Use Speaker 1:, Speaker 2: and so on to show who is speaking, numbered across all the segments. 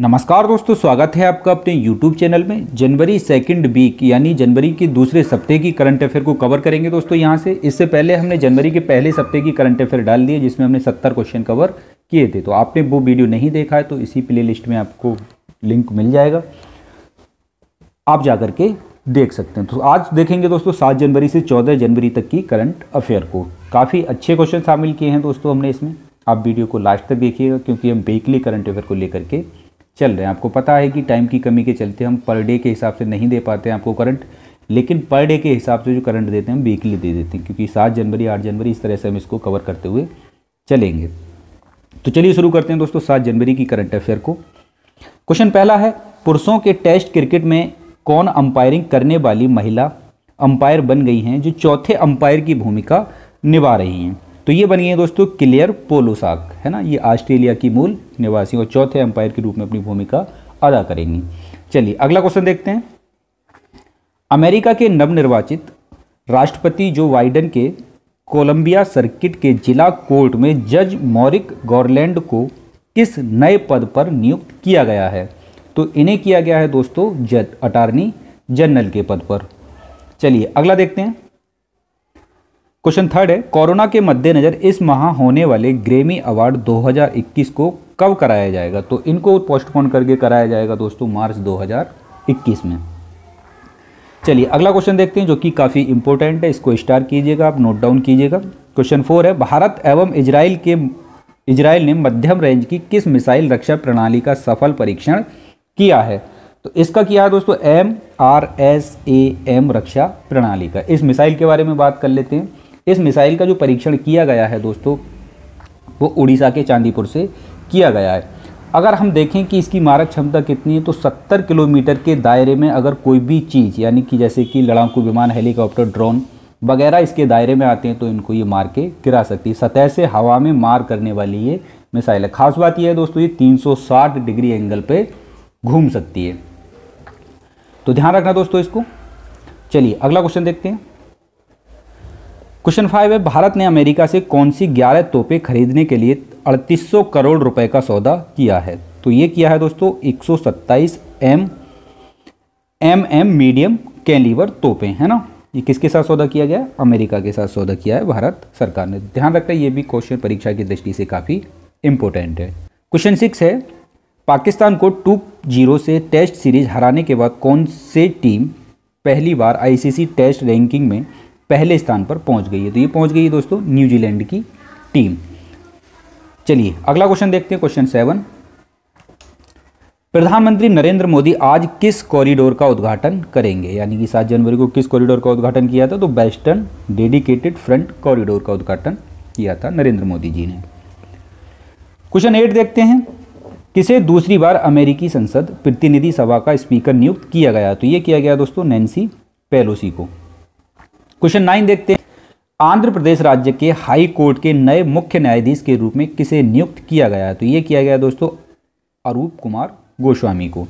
Speaker 1: नमस्कार दोस्तों स्वागत है आपका अपने यूट्यूब चैनल में जनवरी सेकंड वीक यानी जनवरी के दूसरे सप्ते की करंट अफेयर को कवर करेंगे दोस्तों यहां से इससे पहले हमने जनवरी के पहले सप्ते की करंट अफेयर डाल दिए जिसमें हमने सत्तर क्वेश्चन कवर किए थे तो आपने वो वीडियो नहीं देखा है तो इसी प्ले लिस्ट में आपको लिंक मिल जाएगा आप जा के देख सकते हैं तो आज देखेंगे दोस्तों सात जनवरी से चौदह जनवरी तक की करंट अफेयर को काफ़ी अच्छे क्वेश्चन शामिल किए हैं दोस्तों हमने इसमें आप वीडियो को लास्ट तक देखिएगा क्योंकि हम वीकली करंट अफेयर को लेकर के चल रहे हैं आपको पता है कि टाइम की कमी के चलते हम पर डे के हिसाब से नहीं दे पाते हैं आपको करंट लेकिन पर डे के हिसाब से जो करंट देते हैं हम वीकली दे देते हैं क्योंकि सात जनवरी आठ जनवरी इस तरह से हम इसको कवर करते हुए चलेंगे तो चलिए शुरू करते हैं दोस्तों सात जनवरी की करंट अफेयर को क्वेश्चन पहला है पुरुषों के टेस्ट क्रिकेट में कौन अंपायरिंग करने वाली महिला अंपायर बन गई हैं जो चौथे अंपायर की भूमिका निभा रही हैं तो ये बनी है दोस्तों क्लियर पोलोसाक है ना ये ऑस्ट्रेलिया की मूल निवासी और चौथे अंपायर के रूप में अपनी भूमिका अदा करेंगी चलिए अगला क्वेश्चन देखते हैं अमेरिका के नवनिर्वाचित राष्ट्रपति जो वाइडन के कोलंबिया सर्किट के जिला कोर्ट में जज मॉरिक गोरलैंड को किस नए पद पर नियुक्त किया गया है तो इन्हें किया गया है दोस्तों जज अटार्नी जनरल के पद पर चलिए अगला देखते हैं क्वेश्चन थर्ड है कोरोना के मद्देनज़र इस माह होने वाले ग्रेमी अवार्ड 2021 को कब कराया जाएगा तो इनको पोस्टपोन करके कराया जाएगा दोस्तों मार्च 2021 में चलिए अगला क्वेश्चन देखते हैं जो कि काफ़ी इंपॉर्टेंट है इसको स्टार कीजिएगा आप नोट डाउन कीजिएगा क्वेश्चन फोर है भारत एवं इजराइल के इजराइल ने मध्यम रेंज की किस मिसाइल रक्षा प्रणाली का सफल परीक्षण किया है तो इसका किया है दोस्तों M R S A M रक्षा प्रणाली का इस मिसाइल के बारे में बात कर लेते हैं इस मिसाइल का जो परीक्षण किया गया है दोस्तों वो उड़ीसा के चांदीपुर से किया गया है अगर हम देखें कि इसकी मारक क्षमता कितनी है तो 70 किलोमीटर के दायरे में अगर कोई भी चीज़ यानी कि जैसे कि लड़ाकू विमान हेलीकॉप्टर ड्रोन वगैरह इसके दायरे में आते हैं तो इनको ये मार के गिरा सकती है सतह से हवा में मार करने वाली ये मिसाइल है खास बात यह है दोस्तों ये 360 डिग्री एंगल पे घूम सकती है तो ध्यान रखना दोस्तों इसको चलिए अगला क्वेश्चन देखते हैं क्वेश्चन फाइव है भारत ने अमेरिका से कौन सी ग्यारह तोपे खरीदने के लिए 3800 करोड़ रुपए का सौदा किया है तो ये किया है दोस्तों 127 M M M medium calibre तोपे है ना ये किसके साथ सौदा किया गया अमेरिका के साथ सौदा किया है भारत सरकार ने ध्यान रखना ये भी क्वेश्चन परीक्षा की दृष्टि से काफ़ी इंपॉर्टेंट है क्वेश्चन सिक्स है पाकिस्तान को टू जीरो से टेस्ट सीरीज हराने के बाद कौन से टीम पहली बार आईसीसी टेस्ट रैंकिंग में पहले स्थान पर पहुंच गई है तो ये पहुंच गई है दोस्तों न्यूजीलैंड की टीम चलिए अगला क्वेश्चन देखते हैं क्वेश्चन सेवन प्रधानमंत्री नरेंद्र मोदी आज किस कॉरिडोर का उद्घाटन करेंगे यानी कि सात जनवरी को किस कॉरिडोर का उद्घाटन किया था तो वेस्टर्न डेडिकेटेड फ्रंट कॉरिडोर का उद्घाटन किया था नरेंद्र मोदी जी ने क्वेश्चन एट देखते हैं किसे दूसरी बार अमेरिकी संसद प्रतिनिधि सभा का स्पीकर नियुक्त किया गया तो यह किया गया दोस्तों नैन्सी पेलोसी को क्वेश्चन नाइन देखते हैं आंध्र प्रदेश राज्य के हाई कोर्ट के नए मुख्य न्यायाधीश के रूप में किसे नियुक्त किया गया तो ये किया गया दोस्तों अरूप कुमार गोस्वामी को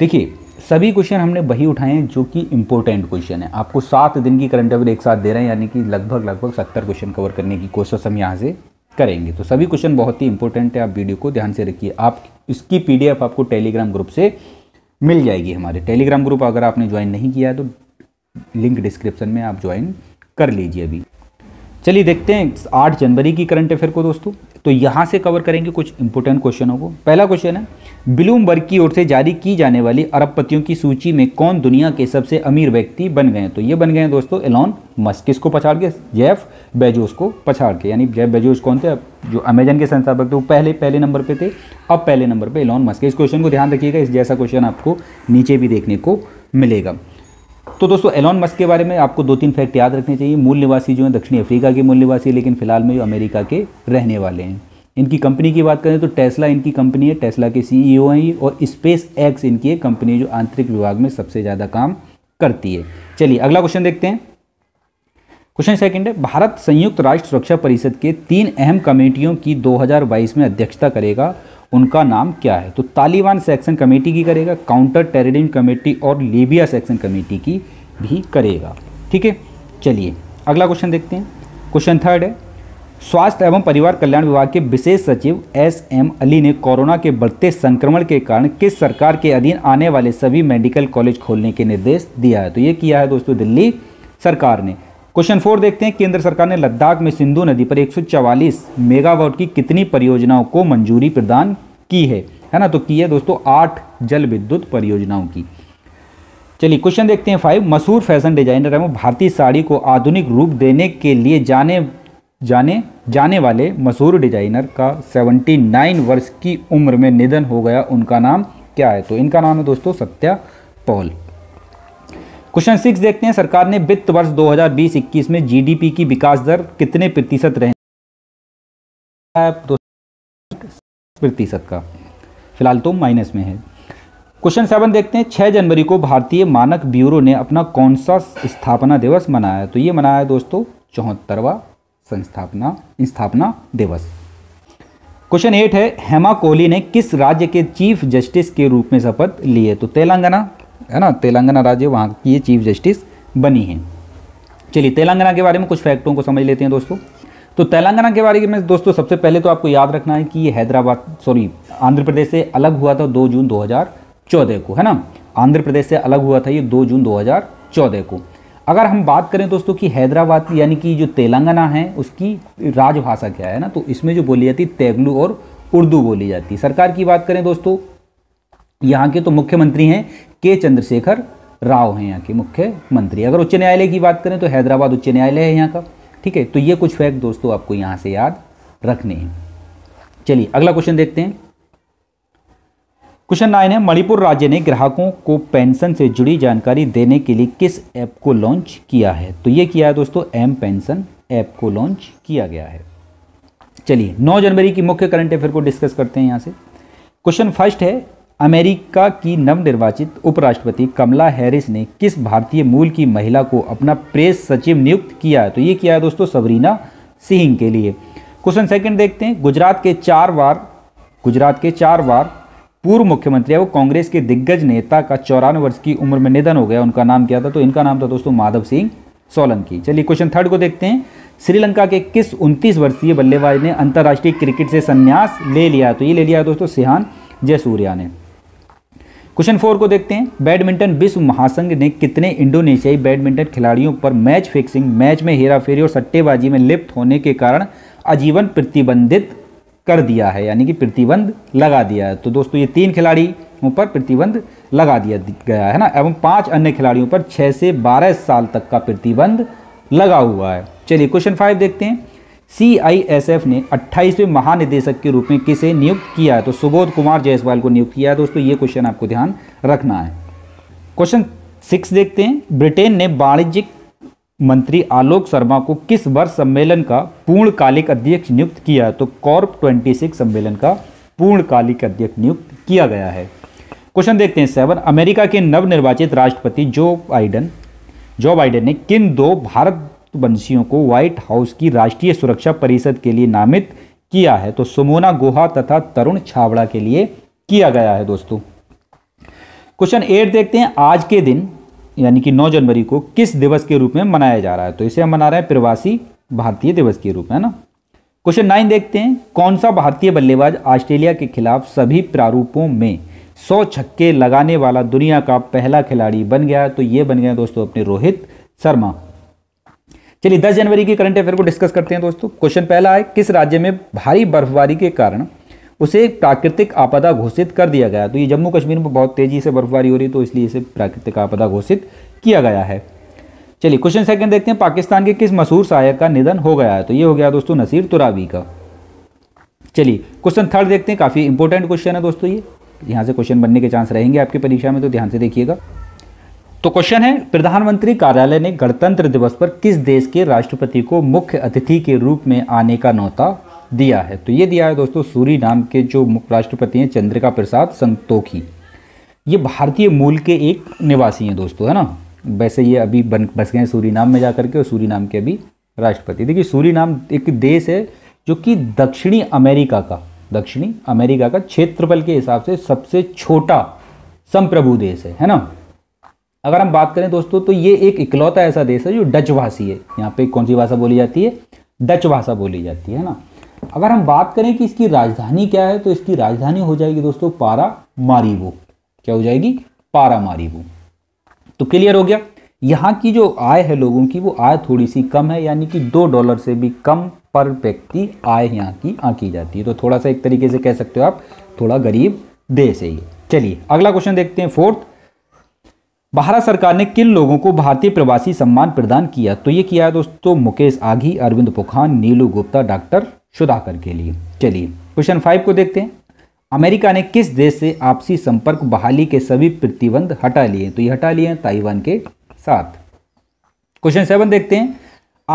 Speaker 1: देखिए सभी क्वेश्चन हमने वही उठाए हैं जो कि इंपॉर्टेंट क्वेश्चन है आपको सात दिन की करंट अफेयर एक साथ दे रहे हैं यानी कि लगभग लगभग सत्तर क्वेश्चन कवर करने की कोशिश हम यहाँ से करेंगे तो सभी क्वेश्चन बहुत ही इंपॉर्टेंट है आप वीडियो को ध्यान से रखिए आप इसकी पीडीएफ आपको टेलीग्राम ग्रुप से मिल जाएगी हमारे टेलीग्राम ग्रुप अगर आपने ज्वाइन नहीं किया है तो लिंक डिस्क्रिप्शन में आप ज्वाइन कर लीजिए अभी चलिए देखते हैं आठ जनवरी की करंट अफेयर को दोस्तों तो यहाँ से कवर करेंगे कुछ इंपोर्टेंट क्वेश्चनों को पहला क्वेश्चन है ब्लूमबर्ग की ओर से जारी की जाने वाली अरबपतियों की सूची में कौन दुनिया के सबसे अमीर व्यक्ति बन गए तो ये बन गए दोस्तों एलॉन मस्क किसको पछाड़ के जेफ बेजोस को पछाड़ के यानी जेफ बेजोस कौन थे जो अमेजन के संस्थापक थे वो पहले पहले नंबर पर थे अब पहले नंबर पर एलॉन मस्क इस क्वेश्चन को ध्यान रखिएगा इस जैसा क्वेश्चन आपको नीचे भी देखने को मिलेगा तो दोस्तों एलॉन मस्क के बारे में आपको दो तीन फैक्ट याद रखने चाहिए मूल निवासी जो है दक्षिण अफ्रीका के मूल निवासी लेकिन फिलहाल में जो अमेरिका के रहने वाले हैं इनकी कंपनी की बात करें तो टेस्ला इनकी कंपनी है टेस्ला के सीईओ e हैं और स्पेस एक्स इनकी एक कंपनी जो आंतरिक विभाग में सबसे ज़्यादा काम करती है चलिए अगला क्वेश्चन देखते हैं क्वेश्चन सेकंड है भारत संयुक्त राष्ट्र सुरक्षा परिषद के तीन अहम कमेटियों की 2022 में अध्यक्षता करेगा उनका नाम क्या है तो तालिबान सेक्शन कमेटी की करेगा काउंटर टेररिज्म कमेटी और लीबिया सेक्शन कमेटी की भी करेगा ठीक है चलिए अगला क्वेश्चन देखते हैं क्वेश्चन थर्ड है स्वास्थ्य एवं परिवार कल्याण विभाग के विशेष सचिव एस एम अली ने कोरोना के बढ़ते संक्रमण के कारण किस सरकार के अधीन आने वाले सभी मेडिकल कॉलेज खोलने के निर्देश दिया है तो ये किया है दोस्तों दिल्ली सरकार ने क्वेश्चन फोर देखते हैं केंद्र सरकार ने लद्दाख में सिंधु नदी पर 144 मेगावाट की कितनी परियोजनाओं को मंजूरी प्रदान की है है ना तो की है दोस्तों आठ जल विद्युत परियोजनाओं की चलिए क्वेश्चन देखते हैं फाइव मशहूर फैशन डिजाइनर एवं भारतीय साड़ी को आधुनिक रूप देने के लिए जाने जाने जाने वाले मशहूर डिजाइनर का 79 वर्ष की उम्र में निधन हो गया उनका नाम क्या है तो इनका नाम है दोस्तों सत्या पॉल क्वेश्चन सिक्स देखते हैं सरकार ने वित्त वर्ष 2020-21 में जीडीपी की विकास दर कितने प्रतिशत रहे प्रतिशत का फिलहाल तो माइनस में है क्वेश्चन सेवन देखते हैं छह जनवरी को भारतीय मानक ब्यूरो ने अपना कौन सा स्थापना दिवस मनाया तो ये मनाया दोस्तों चौहत्तरवा संस्थापना स्थापना दिवस क्वेश्चन एट है हेमा कोहली ने किस राज्य के चीफ जस्टिस के रूप में शपथ ली है तो तेलंगाना है ना तेलंगाना राज्य वहाँ की चीफ जस्टिस बनी है चलिए तेलंगाना के बारे में कुछ फैक्टों को समझ लेते हैं दोस्तों तो तेलंगाना के बारे में दोस्तों सबसे पहले तो आपको याद रखना है कि ये हैदराबाद सॉरी आंध्र प्रदेश से अलग हुआ था 2 जून 2014 को है ना आंध्र प्रदेश से अलग हुआ था ये 2 जून 2014 को अगर हम बात करें दोस्तों कि हैदराबाद यानी कि जो तेलंगाना है उसकी राजभाषा क्या है ना तो इसमें जो बोली जाती तेगलू और उर्दू बोली जाती सरकार की बात करें दोस्तों यहाँ के तो मुख्यमंत्री हैं के चंद्रशेखर राव हैं यहाँ के मुख्यमंत्री अगर उच्च न्यायालय की बात करें तो हैदराबाद उच्च न्यायालय है यहाँ का ठीक है तो ये कुछ फैक्ट दोस्तों आपको यहाँ से याद रखने हैं चलिए अगला क्वेश्चन देखते हैं क्वेश्चन नाइन है मणिपुर राज्य ने ग्राहकों को पेंशन से जुड़ी जानकारी देने के लिए किस ऐप को लॉन्च किया है तो ये किया है दोस्तों एम पेंशन ऐप को लॉन्च किया गया है चलिए 9 जनवरी की मुख्य करंट अफेयर को डिस्कस करते हैं यहाँ से क्वेश्चन फर्स्ट है अमेरिका की नवनिर्वाचित उपराष्ट्रपति कमला हैरिस ने किस भारतीय मूल की महिला को अपना प्रेस सचिव नियुक्त किया है तो ये किया है दोस्तों सबरीना सिंह के लिए क्वेश्चन सेकंड देखते हैं गुजरात के चार बार गुजरात के चार बार पूर्व मुख्यमंत्री वो कांग्रेस के दिग्गज नेता का चौरानवे वर्ष की उम्र में निधन हो गया उनका नाम क्या था तो इनका नाम था दोस्तों माधव सिंह सोलंकी चलिए क्वेश्चन थर्ड को देखते हैं श्रीलंका के किस उनतीस वर्षीय बल्लेबाज ने अंतर्राष्ट्रीय क्रिकेट से संन्यास ले लिया तो ये ले लिया दोस्तों सिहान जयसूर्या ने क्वेश्चन फोर को देखते हैं बैडमिंटन विश्व महासंघ ने कितने इंडोनेशियाई बैडमिंटन खिलाड़ियों पर मैच फिक्सिंग मैच में हेराफेरी और सट्टेबाजी में लिप्त होने के कारण आजीवन प्रतिबंधित कर दिया है यानी कि प्रतिबंध लगा दिया है तो दोस्तों ये तीन खिलाड़ियों पर प्रतिबंध लगा दिया गया है ना एवं पांच अन्य खिलाड़ियों पर छः से बारह साल तक का प्रतिबंध लगा हुआ है चलिए क्वेश्चन फाइव देखते हैं सीआईएसएफ ने 28वें महानिदेशक के रूप में किसे नियुक्त किया है तो सुबोध कुमार जायसवाल को नियुक्त किया है दोस्तों ये क्वेश्चन आपको ध्यान रखना है क्वेश्चन सिक्स देखते हैं ब्रिटेन ने वाणिज्यिक मंत्री आलोक शर्मा को किस वर्ष सम्मेलन का पूर्णकालिक अध्यक्ष नियुक्त किया है तो कॉर्प सिक्स सम्मेलन का पूर्णकालिक अध्यक्ष नियुक्त किया गया है क्वेश्चन देखते हैं सेवन अमेरिका के नवनिर्वाचित राष्ट्रपति जो बाइडन जो बाइडन ने किन दो भारत वंशियों को व्हाइट हाउस की राष्ट्रीय सुरक्षा परिषद के लिए नामित किया है तो सुमोना गोहा तथा तरुण छावड़ा के लिए किया गया है दोस्तों क्वेश्चन एट देखते हैं आज के दिन यानी कि 9 जनवरी को किस दिवस के रूप में मनाया जा रहा है तो इसे हम मना रहे हैं प्रवासी भारतीय दिवस के रूप में ना क्वेश्चन नाइन देखते हैं कौन सा भारतीय बल्लेबाज ऑस्ट्रेलिया के खिलाफ सभी प्रारूपों में सौ छक्के लगाने वाला दुनिया का पहला खिलाड़ी बन गया तो ये बन गया दोस्तों अपने रोहित शर्मा चलिए 10 जनवरी के करंट अफेयर को डिस्कस करते हैं दोस्तों क्वेश्चन पहला है किस राज्य में भारी बर्फबारी के कारण उसे प्राकृतिक आपदा घोषित कर दिया गया तो ये जम्मू कश्मीर में बहुत तेजी से बर्फबारी हो रही है तो इसलिए इसे प्राकृतिक आपदा घोषित किया गया है चलिए क्वेश्चन सेकंड देखते हैं पाकिस्तान के किस मशहूर सहायक का निधन हो गया है तो ये हो गया दोस्तों नसीर तुरावी का चलिए क्वेश्चन थर्ड देखते हैं काफ़ी इंपॉर्टेंट क्वेश्चन है दोस्तों ये यहाँ से क्वेश्चन बनने के चांस रहेंगे आपकी परीक्षा में तो ध्यान से देखिएगा तो क्वेश्चन है प्रधानमंत्री कार्यालय ने गणतंत्र दिवस पर किस देश के राष्ट्रपति को मुख्य अतिथि के रूप में आने का नौता दिया है तो ये दिया है दोस्तों सूरी नाम के जो मुख्य राष्ट्रपति हैं चंद्रिका प्रसाद संतोखी ये भारतीय मूल के एक निवासी हैं दोस्तों है ना वैसे ये अभी बन बस गए सूरी नाम में जा करके और सूरी नाम के अभी राष्ट्रपति देखिए सूरी नाम एक देश है जो कि दक्षिणी अमेरिका का दक्षिणी अमेरिका का क्षेत्रफल के हिसाब से सबसे छोटा संप्रभु देश है है ना अगर हम बात करें दोस्तों तो ये एक इकलौता ऐसा देश है जो डच भाषी है यहाँ पे कौन सी भाषा बोली जाती है डच भाषा बोली जाती है ना अगर हम बात करें कि इसकी राजधानी क्या है तो इसकी राजधानी हो जाएगी दोस्तों पारा मारीबो क्या हो जाएगी पारा मारीबो तो क्लियर हो गया यहाँ की जो आय है लोगों की वो आय थोड़ी सी कम है यानी कि दो डॉलर से भी कम पर व्यक्ति आय यहाँ की आंकी जाती है तो थोड़ा सा एक तरीके से कह सकते हो आप थोड़ा गरीब देश है ये चलिए अगला क्वेश्चन देखते हैं फोर्थ भारत सरकार ने किन लोगों को भारतीय प्रवासी सम्मान प्रदान किया तो ये किया है दोस्तों मुकेश आघी अरविंद पोखान नीलू गुप्ता डॉक्टर शुदाकर के लिए चलिए क्वेश्चन फाइव को देखते हैं अमेरिका ने किस देश से आपसी संपर्क बहाली के सभी प्रतिबंध हटा लिए तो ये हटा लिए ताइवान के साथ क्वेश्चन सेवन देखते हैं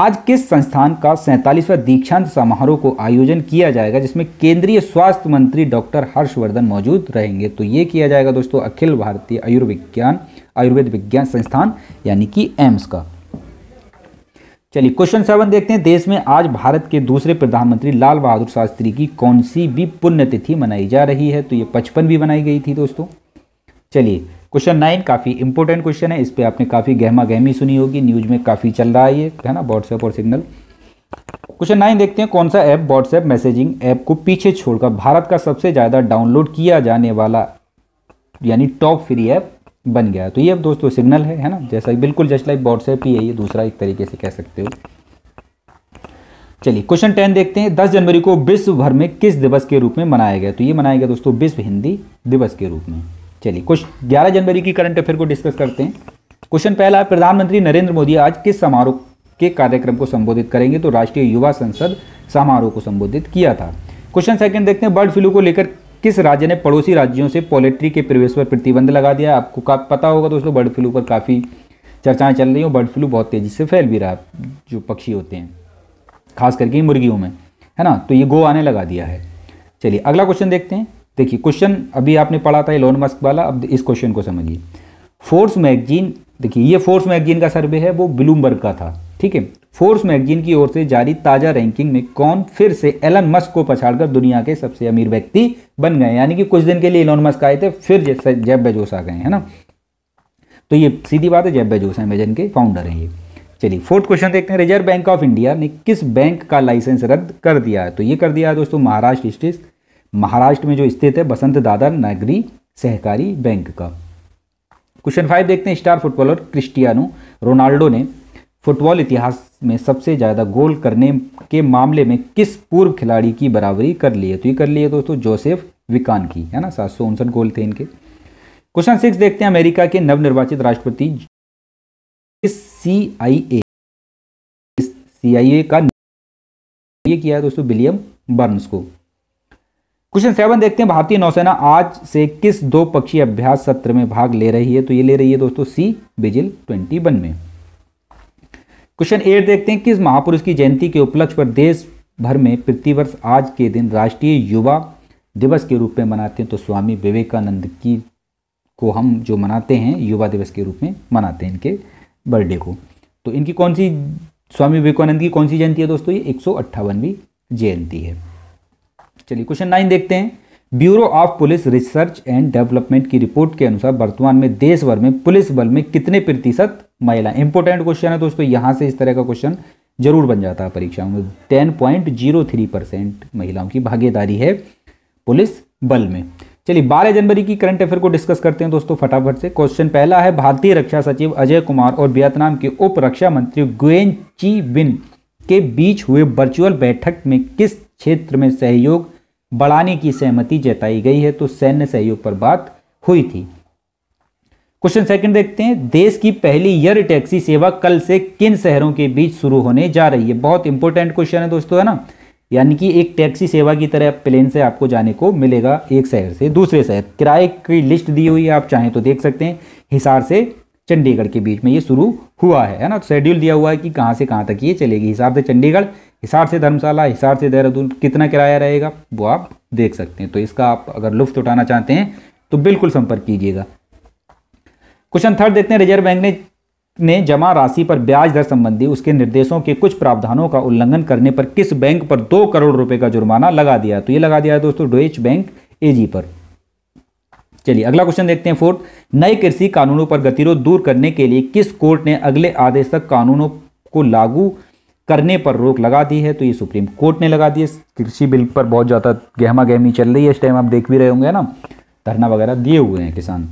Speaker 1: आज किस संस्थान का सैंतालीसवा दीक्षांत समारोह को आयोजन किया जाएगा जिसमें केंद्रीय स्वास्थ्य मंत्री डॉक्टर हर्षवर्धन मौजूद रहेंगे तो ये किया जाएगा दोस्तों अखिल भारतीय आयुर्विज्ञान आयुर्वेद विज्ञान संस्थान यानी कि एम्स का चलिए क्वेश्चन सेवन देखते हैं देश में आज भारत के दूसरे प्रधानमंत्री लाल बहादुर शास्त्री की कौन सी भी पुण्यतिथि मनाई जा रही है तो ये पचपन भी मनाई गई थी दोस्तों चलिए क्वेश्चन नाइन काफ़ी इंपॉर्टेंट क्वेश्चन है इस पर आपने काफ़ी गहमा गहमी सुनी होगी न्यूज में काफ़ी चल रहा है ये है ना व्हाट्सएप और सिग्नल क्वेश्चन नाइन देखते हैं कौन सा ऐप व्हाट्सएप मैसेजिंग ऐप को पीछे छोड़कर भारत का सबसे ज़्यादा डाउनलोड किया जाने वाला यानी टॉप फ्री ऐप बन गया तो ये अब दोस्तों सिग्नल है है ना जैसा बिल्कुल जस्ट लाइक व्हाट्सएप ही है ये दूसरा एक तरीके से कह सकते हो चलिए क्वेश्चन टेन देखते हैं दस जनवरी को विश्व भर में किस दिवस के रूप में मनाया गया तो ये मनाया गया दोस्तों विश्व हिंदी दिवस के रूप में चलिए कुछ ग्यारह जनवरी की करंट अफेयर को डिस्कस करते हैं क्वेश्चन पहला प्रधानमंत्री नरेंद्र मोदी आज किस समारोह के कार्यक्रम को संबोधित करेंगे तो राष्ट्रीय युवा संसद समारोह को संबोधित किया था क्वेश्चन सेकंड देखते हैं बर्ड फ्लू को लेकर किस राज्य ने पड़ोसी राज्यों से पोलिट्री के प्रवेश पर प्रतिबंध लगा दिया आपको का पता होगा दोस्तों बर्ड फ्लू पर काफ़ी चर्चाएं चल रही हैं बर्ड फ्लू बहुत तेज़ी से फैल भी रहा है जो पक्षी होते हैं खास करके मुर्गियों में है ना तो ये गो आने लगा दिया है चलिए अगला क्वेश्चन देखते हैं देखिए क्वेश्चन अभी आपने पढ़ा था लोन मस्क वाला अब इस क्वेश्चन को समझिए फोर्स मैगजीन देखिए ये फोर्स मैगजीन का सर्वे है वो ब्लूमबर्ग का था ठीक है फोर्स मैगजीन की ओर से जारी ताज़ा रैंकिंग में कौन फिर से एलन मस्क को पछाड़कर दुनिया के सबसे अमीर व्यक्ति बन गए यानी कि कुछ दिन के लिए एलोन मस्क आए थे फिर जैसे जैब बेजोस आ गए है ना तो ये सीधी बात है जैब बेजोस अमेजन के फाउंडर हैं ये चलिए फोर्थ क्वेश्चन देखते हैं रिजर्व बैंक ऑफ इंडिया ने किस बैंक का लाइसेंस रद्द कर दिया है तो ये कर दिया है दोस्तों महाराष्ट्र स्थित महाराष्ट्र में जो स्थित है बसंत दादा नगरी सहकारी बैंक का क्वेश्चन फाइव देखते हैं स्टार फुटबॉलर क्रिस्टियानो रोनाल्डो ने फुटबॉल इतिहास में सबसे ज़्यादा गोल करने के मामले में किस पूर्व खिलाड़ी की बराबरी कर ली है तो ये कर लिए दोस्तों जोसेफ विकान की है ना सात सौ उनसठ गोल थे इनके क्वेश्चन सिक्स देखते हैं अमेरिका के नवनिर्वाचित राष्ट्रपति सी आई ए सी आई ए का ये किया है दोस्तों विलियम बर्न्स को क्वेश्चन सेवन देखते हैं भारतीय नौसेना आज से किस दो पक्षीय अभ्यास सत्र में भाग ले रही है तो ये ले रही है दोस्तों सी विजिल ट्वेंटी वन में क्वेश्चन एट देखते हैं किस महापुरुष की जयंती के उपलक्ष्य पर देश भर में प्रतिवर्ष आज के दिन राष्ट्रीय युवा दिवस के रूप में मनाते हैं तो स्वामी विवेकानंद की को हम जो मनाते हैं युवा दिवस के रूप में मनाते हैं इनके बर्थडे को तो इनकी कौन सी स्वामी विवेकानंद की कौन सी जयंती है दोस्तों ये एक जयंती है चलिए क्वेश्चन नाइन देखते हैं bureau of police research and development की रिपोर्ट के अनुसार वर्तमान में देश भर में पुलिस बल में कितने प्रतिशत महिला इंपोर्टेंट क्वेश्चन है दोस्तों यहाँ से इस तरह का क्वेश्चन जरूर बन जाता है परीक्षाओं में ten point zero three percent महिलाओं की भागीदारी है पुलिस बल में चलिए बारह जनवरी की करंट अफेयर को डिस्कस करते हैं दोस्तों फटाफट से क्वेश्चन पहला है भारतीय रक्षा सचिव अजय कुमार और वियतनाम के उप रक्षा मंत्री गुएन ची बिन के बीच हुए वर्चुअल बैठक में किस क्षेत्र में सहयोग बढ़ाने की सहमति जताई गई है तो सैन्य सहयोग पर बात हुई थी क्वेश्चन सेकंड देखते हैं देश की पहली एयर टैक्सी सेवा कल से किन शहरों के बीच शुरू होने जा रही है बहुत इंपॉर्टेंट क्वेश्चन है दोस्तों है ना यानी कि एक टैक्सी सेवा की तरह प्लेन से आपको जाने को मिलेगा एक शहर से दूसरे शहर किराए की लिस्ट दी हुई है आप चाहें तो देख सकते हैं हिसार से चंडीगढ़ के बीच में ये शुरू हुआ है ना शेड्यूल दिया हुआ है कि कहाँ से कहाँ तक ये चलेगी हिसार से चंडीगढ़ हिसार से धर्मशाला हिसार से देहरादून कितना किराया रहेगा वो आप देख सकते हैं तो इसका आप अगर लुफ्त उठाना चाहते हैं तो बिल्कुल संपर्क कीजिएगा क्वेश्चन थर्ड देखते हैं रिजर्व बैंक ने ने जमा राशि पर ब्याज दर संबंधी उसके निर्देशों के कुछ प्रावधानों का उल्लंघन करने पर किस बैंक पर दो करोड़ रुपए का जुर्माना लगा दिया तो ये लगा दिया है दोस्तों डोएच बैंक एजी पर चलिए अगला क्वेश्चन देखते हैं फोर्थ नए कृषि कानूनों पर गतिरोध दूर करने के लिए किस कोर्ट ने अगले आदेश तक कानूनों को लागू करने पर रोक लगा दी है तो ये सुप्रीम कोर्ट ने लगा दी है कृषि बिल पर बहुत ज़्यादा गहमा गहमी चल रही है इस टाइम आप देख भी रहे होंगे ना धरना वगैरह दिए हुए हैं किसान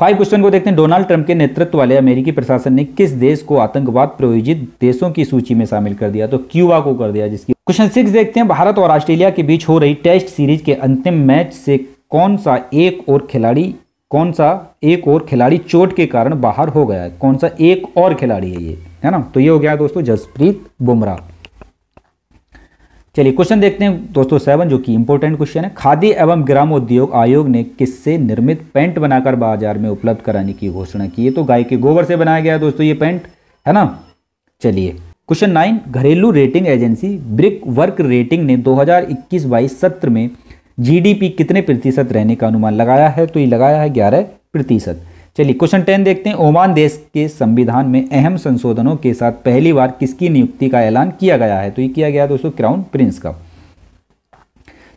Speaker 1: फाइव क्वेश्चन को देखते हैं डोनाल्ड ट्रंप के नेतृत्व वाले अमेरिकी प्रशासन ने किस देश को आतंकवाद प्रयोजित देशों की सूची में शामिल कर दिया तो क्यूबा को कर दिया जिसकी क्वेश्चन सिक्स देखते हैं भारत और ऑस्ट्रेलिया के बीच हो रही टेस्ट सीरीज के अंतिम मैच से कौन सा एक और खिलाड़ी कौन सा एक और खिलाड़ी चोट के कारण बाहर हो गया है कौन सा एक और खिलाड़ी है ये है ना तो ये हो गया दोस्तों जसप्रीत बुमराह चलिए क्वेश्चन देखते हैं दोस्तों सेवन जो कि इंपॉर्टेंट क्वेश्चन है खादी एवं ग्रामोद्योग आयोग ने किससे निर्मित पेंट बनाकर बाजार में उपलब्ध कराने की घोषणा की है तो गाय के गोबर से बनाया गया दोस्तों ये पेंट है ना चलिए क्वेश्चन नाइन घरेलू rating agency Brickwork rating ने 2021 हजार सत्र में जीडीपी कितने प्रतिशत रहने का अनुमान लगाया है तो ये लगाया है ग्यारह प्रतिशत चलिए क्वेश्चन टेन देखते हैं ओमान देश के संविधान में अहम संशोधनों के साथ पहली बार किसकी नियुक्ति का ऐलान किया गया है तो ये किया गया दोस्तों क्राउन प्रिंस का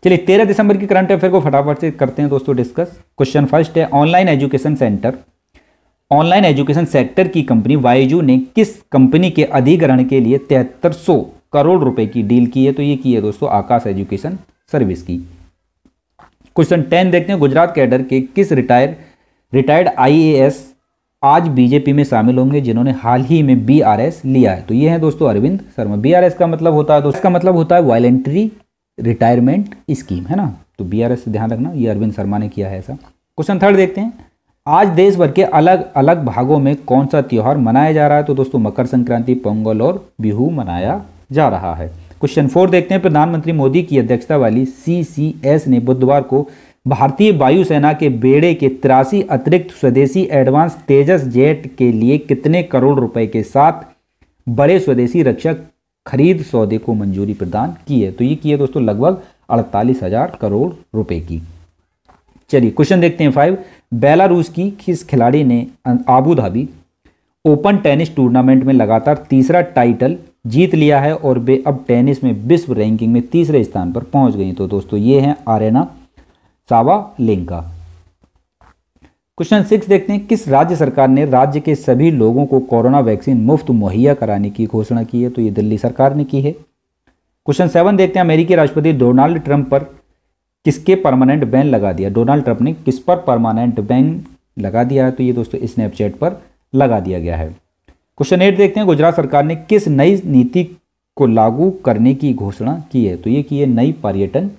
Speaker 1: चलिए तेरह दिसंबर की करंट अफेयर को फटाफट से करते हैं दोस्तों डिस्कस क्वेश्चन फर्स्ट है online education center online education sector की कंपनी वायजू ने किस कंपनी के अधिग्रहण के लिए तिहत्तर करोड़ रुपए की डील की है तो ये की है दोस्तों आकाश एजुकेशन सर्विस की क्वेश्चन टेन देखते हैं गुजरात कैडर के किस रिटायर्ड रिटायर्ड आईएएस आज बीजेपी में शामिल होंगे जिन्होंने हाल ही में बीआरएस लिया है तो ये है दोस्तों अरविंद शर्मा बीआरएस का मतलब होता है दोस्तों का मतलब होता है वॉलेंट्री रिटायरमेंट स्कीम है ना तो बीआरएस एस ध्यान रखना ये अरविंद शर्मा ने किया है ऐसा क्वेश्चन थर्ड देखते हैं आज देश भर के अलग अलग भागों में कौन सा त्यौहार मनाया जा रहा है तो दोस्तों मकर संक्रांति पोंगल और बिहू मनाया जा रहा है क्वेश्चन फोर देखते हैं प्रधानमंत्री मोदी की अध्यक्षता वाली सी ने बुधवार को भारतीय वायुसेना के बेड़े के तिरासी अतिरिक्त स्वदेशी एडवांस तेजस जेट के लिए कितने करोड़ रुपए के साथ बड़े स्वदेशी रक्षक खरीद सौदे को मंजूरी प्रदान की है तो ये की है दोस्तों लगभग अड़तालीस हजार करोड़ रुपए की चलिए क्वेश्चन देखते हैं फाइव बेलारूस की किस खिलाड़ी ने अं, Abu Dhabi open tennis tournament में लगातार तीसरा टाइटल जीत लिया है और वे अब टेनिस में विश्व रैंकिंग में तीसरे स्थान पर पहुंच गई तो दोस्तों ये हैं आरेना सावालेंका क्वेश्चन सिक्स देखते हैं किस राज्य सरकार ने राज्य के सभी लोगों को कोरोना वैक्सीन मुफ्त मुहैया कराने की घोषणा की है तो ये दिल्ली सरकार ने की है क्वेश्चन सेवन देखते हैं अमेरिकी राष्ट्रपति डोनाल्ड ट्रंप पर किसके परमानेंट बैन लगा दिया डोनाल्ड ट्रंप ने किस पर परमानेंट बैन लगा दिया है तो ये दोस्तों स्नैपचैट पर लगा दिया गया है क्वेश्चन एट देखते हैं गुजरात सरकार ने किस नई नीति को लागू करने की घोषणा की है तो ये की है नई पर्यटन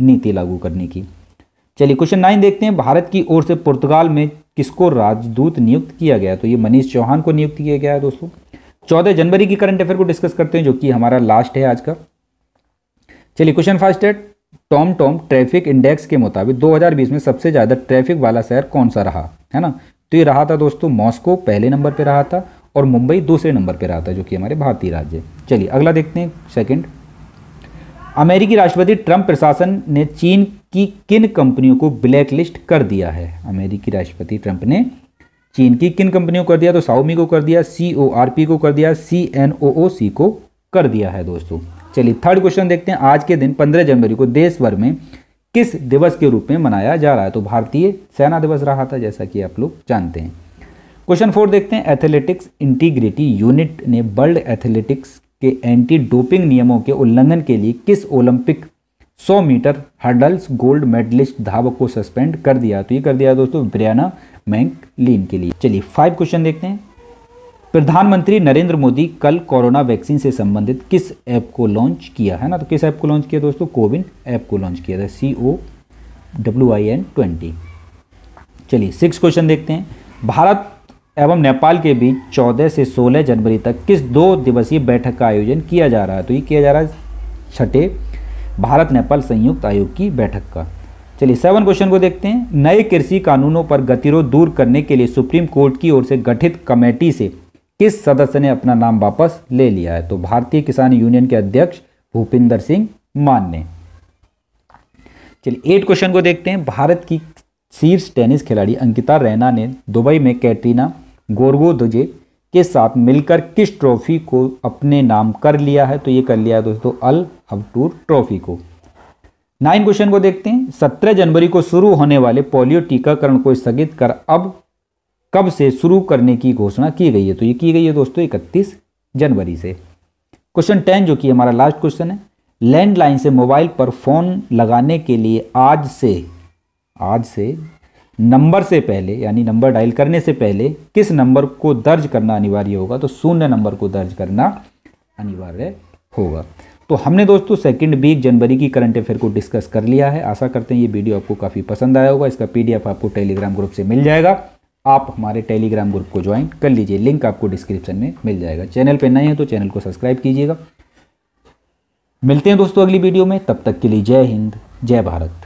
Speaker 1: नीति लागू करने की चलिए क्वेश्चन नाइन देखते हैं भारत की ओर से पुर्तगाल में किसको राजदूत नियुक्त किया गया तो ये मनीष चौहान को नियुक्त किया गया है दोस्तों चौदह जनवरी की करंट अफेयर को डिस्कस करते हैं जो कि हमारा लास्ट है आज का चलिए क्वेश्चन फर्स्ट है टॉम टॉम ट्रैफिक इंडेक्स के मुताबिक 2020 में सबसे ज़्यादा ट्रैफिक वाला शहर कौन सा रहा है ना तो ये रहा था दोस्तों मॉस्को पहले नंबर पर रहा था और मुंबई दूसरे नंबर पर रहा था जो कि हमारे भारतीय राज्य चलिए अगला देखते हैं सेकेंड अमेरिकी राष्ट्रपति ट्रंप प्रशासन ने चीन कि किन कंपनियों को ब्लैक लिस्ट कर दिया है अमेरिकी राष्ट्रपति ट्रंप ने चीन की किन कंपनियों को कर दिया तो साउमी को कर दिया सी ओ आर पी को कर दिया सी एन ओ ओ सी को कर दिया है दोस्तों चलिए थर्ड क्वेश्चन देखते हैं आज के दिन पंद्रह जनवरी को देश भर में किस दिवस के रूप में मनाया जा रहा है तो भारतीय सेना दिवस रहा था जैसा कि आप लोग जानते हैं क्वेश्चन फोर देखते हैं एथलेटिक्स इंटीग्रिटी यूनिट ने वर्ल्ड एथलेटिक्स के एंटी डोपिंग नियमों के उल्लंघन के लिए किस ओलंपिक सौ मीटर हर्डल्स गोल्ड मेडलिस्ट धावक को सस्पेंड कर दिया तो ये कर दिया दोस्तों ब्रियाना मैंक लीन के लिए चलिए फाइव क्वेश्चन देखते हैं प्रधानमंत्री नरेंद्र मोदी कल कोरोना वैक्सीन से संबंधित किस ऐप को लॉन्च किया है ना तो किस ऐप को लॉन्च किया दोस्तों कोविन ऐप को लॉन्च किया था C O W I N twenty चलिए सिक्स क्वेश्चन देखते हैं भारत एवं नेपाल के बीच चौदह से सोलह जनवरी तक किस दो दिवसीय बैठक का आयोजन किया जा रहा है तो ये किया जा रहा है छठे भारत नेपाल संयुक्त आयोग की बैठक का चलिए सेवन क्वेश्चन को देखते हैं नए कृषि कानूनों पर गतिरोध दूर करने के लिए सुप्रीम कोर्ट की ओर से गठित कमेटी से किस सदस्य ने अपना नाम वापस ले लिया है तो भारतीय किसान यूनियन के अध्यक्ष भूपिंदर सिंह मान ने चलिए एट क्वेश्चन को देखते हैं भारत की शीर्ष टेनिस खिलाड़ी अंकिता रैना ने दुबई में कैटरीना गोरगो दुजे के साथ मिलकर किस ट्रॉफी को अपने नाम कर लिया है तो ये कर लिया है दोस्तों अल अबटूर ट्रॉफी को नाइन क्वेश्चन को देखते हैं सत्रह जनवरी को शुरू होने वाले पोलियो टीकाकरण को स्थगित कर अब कब से शुरू करने की घोषणा की गई है तो ये की गई है दोस्तों इकतीस जनवरी से क्वेश्चन टेन जो कि हमारा लास्ट क्वेश्चन है लैंडलाइन से मोबाइल पर फोन लगाने के लिए आज से आज से नंबर से पहले यानी नंबर डायल करने से पहले किस नंबर को दर्ज करना अनिवार्य होगा तो शून्य नंबर को दर्ज करना अनिवार्य होगा तो हमने दोस्तों सेकंड वीक जनवरी की करंट अफेयर को डिस्कस कर लिया है आशा करते हैं ये वीडियो आपको काफ़ी पसंद आया होगा इसका पीडीएफ आपको टेलीग्राम ग्रुप से मिल जाएगा आप हमारे टेलीग्राम ग्रुप को ज्वाइन कर लीजिए लिंक आपको डिस्क्रिप्शन में मिल जाएगा चैनल पर नए हैं तो चैनल को सब्सक्राइब कीजिएगा मिलते हैं दोस्तों अगली वीडियो में तब तक के लिए जय हिंद जय भारत